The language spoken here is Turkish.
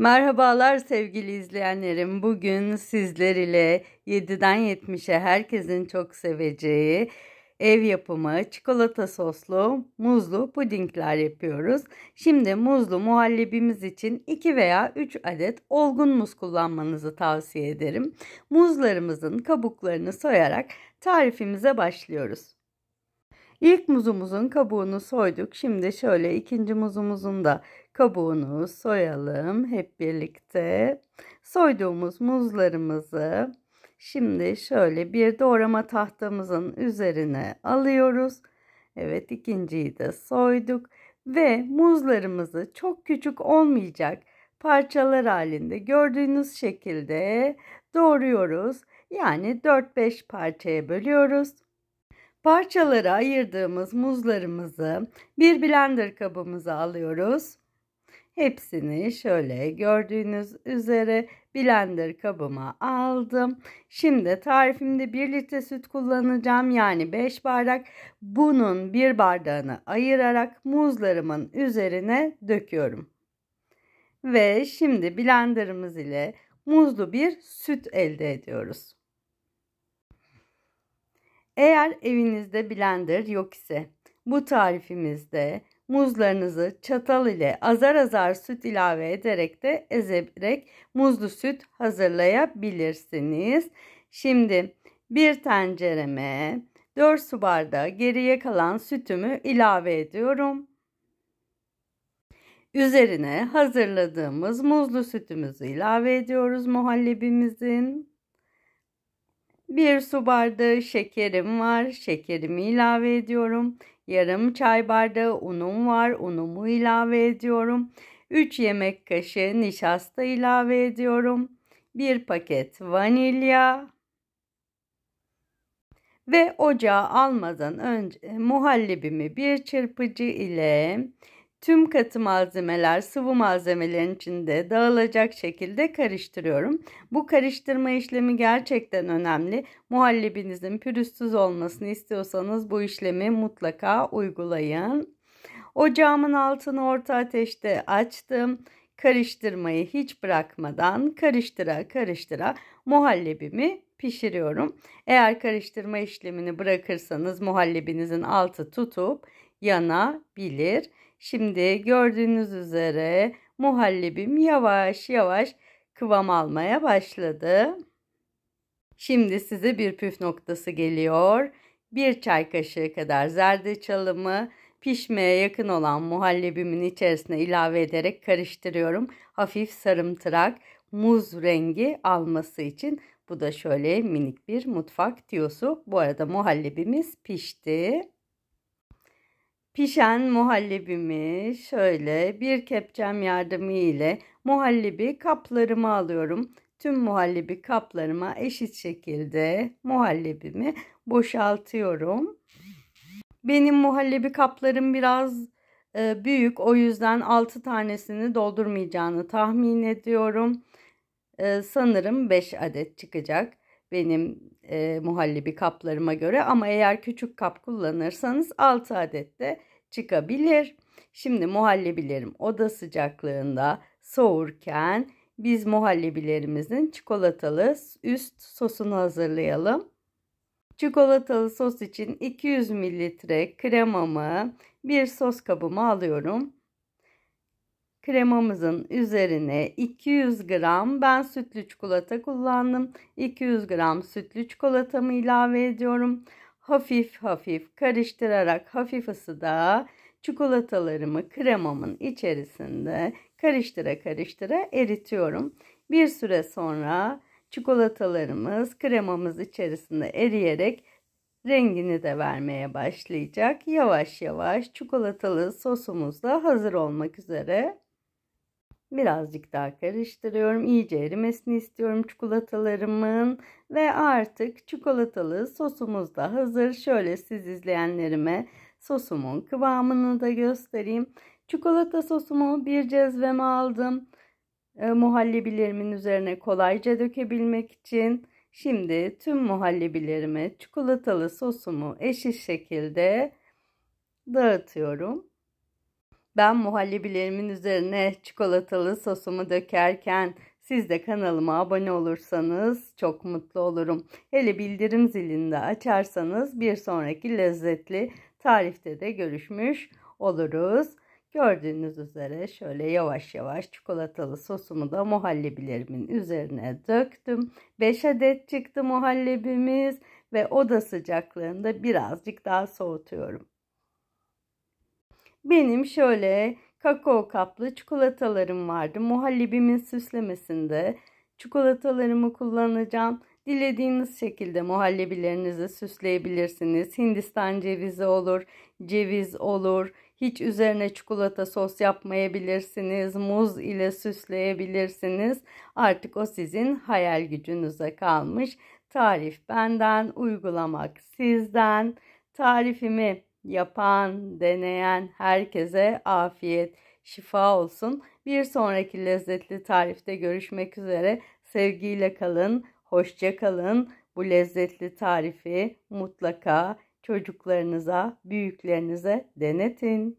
Merhabalar sevgili izleyenlerim. Bugün sizler ile 7'den 70'e herkesin çok seveceği ev yapımı çikolata soslu muzlu pudingler yapıyoruz. Şimdi muzlu muhallebimiz için 2 veya 3 adet olgun muz kullanmanızı tavsiye ederim. Muzlarımızın kabuklarını soyarak tarifimize başlıyoruz. İlk muzumuzun kabuğunu soyduk. Şimdi şöyle ikinci muzumuzun da kabuğunu soyalım hep birlikte. Soyduğumuz muzlarımızı şimdi şöyle bir doğrama tahtamızın üzerine alıyoruz. Evet ikinciyi de soyduk ve muzlarımızı çok küçük olmayacak parçalar halinde gördüğünüz şekilde doğruyoruz. Yani 4-5 parçaya bölüyoruz. Parçalara ayırdığımız muzlarımızı bir blender kabımıza alıyoruz. Hepsini şöyle gördüğünüz üzere blender kabıma aldım. Şimdi tarifimde 1 litre süt kullanacağım yani 5 bardak. Bunun bir bardağını ayırarak muzlarımın üzerine döküyorum. Ve şimdi blenderımız ile muzlu bir süt elde ediyoruz. Eğer evinizde blender yok ise bu tarifimizde muzlarınızı çatal ile azar azar süt ilave ederek de ezerek muzlu süt hazırlayabilirsiniz. Şimdi bir tencereme 4 su bardağı geriye kalan sütümü ilave ediyorum. Üzerine hazırladığımız muzlu sütümüzü ilave ediyoruz muhallebimizin. 1 su bardağı şekerim var. Şekerimi ilave ediyorum. Yarım çay bardağı unum var. Unumu ilave ediyorum. 3 yemek kaşığı nişasta ilave ediyorum. 1 paket vanilya ve ocağa almadan önce muhallebimi bir çırpıcı ile Tüm katı malzemeler sıvı malzemelerin içinde dağılacak şekilde karıştırıyorum. Bu karıştırma işlemi gerçekten önemli. Muhallebinizin pürüzsüz olmasını istiyorsanız bu işlemi mutlaka uygulayın. Ocağımın altını orta ateşte açtım. Karıştırmayı hiç bırakmadan karıştıra karıştıra muhallebimi pişiriyorum. Eğer karıştırma işlemini bırakırsanız muhallebinizin altı tutup yanabilir. Şimdi gördüğünüz üzere muhallebim yavaş yavaş kıvam almaya başladı. Şimdi size bir püf noktası geliyor. Bir çay kaşığı kadar zerdeçalımı pişmeye yakın olan muhallebimin içerisine ilave ederek karıştırıyorum. Hafif sarımtırak muz rengi alması için. Bu da şöyle minik bir mutfak diyosu. Bu arada muhallebimiz pişti. Pişen muhallebimi şöyle bir kepçem yardımı ile muhallebi kaplarımı alıyorum. Tüm muhallebi kaplarıma eşit şekilde muhallebimi boşaltıyorum. Benim muhallebi kaplarım biraz e, büyük o yüzden 6 tanesini doldurmayacağını tahmin ediyorum. E, sanırım 5 adet çıkacak benim e, muhallebi kaplarıma göre ama eğer küçük kap kullanırsanız 6 adet de çıkabilir. Şimdi muhallebilerim oda sıcaklığında soğurken biz muhallebilerimizin çikolatalı üst sosunu hazırlayalım. Çikolatalı sos için 200 mililitre kremamı bir sos kabıma alıyorum. Kremamızın üzerine 200 gram ben sütlü çikolata kullandım. 200 gram sütlü çikolatamı ilave ediyorum hafif hafif karıştırarak hafif ısıda çikolatalarımı kremamın içerisinde karıştıra karıştıra eritiyorum. Bir süre sonra çikolatalarımız kremamız içerisinde eriyerek rengini de vermeye başlayacak. Yavaş yavaş çikolatalı sosumuz da hazır olmak üzere. Birazcık daha karıştırıyorum. İyice erimesini istiyorum çikolatalarımın. Ve artık çikolatalı sosumuz da hazır. Şöyle siz izleyenlerime sosumun kıvamını da göstereyim. Çikolata sosumu bir cezveme aldım. E, muhallebilerimin üzerine kolayca dökebilmek için. Şimdi tüm muhallebilerime çikolatalı sosumu eşit şekilde dağıtıyorum. Ben muhallebilerimin üzerine çikolatalı sosumu dökerken siz de kanalıma abone olursanız çok mutlu olurum. Hele bildirim zilini de açarsanız bir sonraki lezzetli tarifte de görüşmüş oluruz. Gördüğünüz üzere şöyle yavaş yavaş çikolatalı sosumu da muhallebilerimin üzerine döktüm. 5 adet çıktı muhallebimiz ve oda sıcaklığında birazcık daha soğutuyorum. Benim şöyle kakao kaplı çikolatalarım vardı. Muhallebimin süslemesinde çikolatalarımı kullanacağım. Dilediğiniz şekilde muhallebilerinizi süsleyebilirsiniz. Hindistan cevizi olur, ceviz olur. Hiç üzerine çikolata sos yapmayabilirsiniz. Muz ile süsleyebilirsiniz. Artık o sizin hayal gücünüze kalmış. Tarif benden, uygulamak sizden. Tarifimi Yapan, deneyen herkese afiyet, şifa olsun. Bir sonraki lezzetli tarifte görüşmek üzere. Sevgiyle kalın, hoşça kalın. Bu lezzetli tarifi mutlaka çocuklarınıza, büyüklerinize denetin.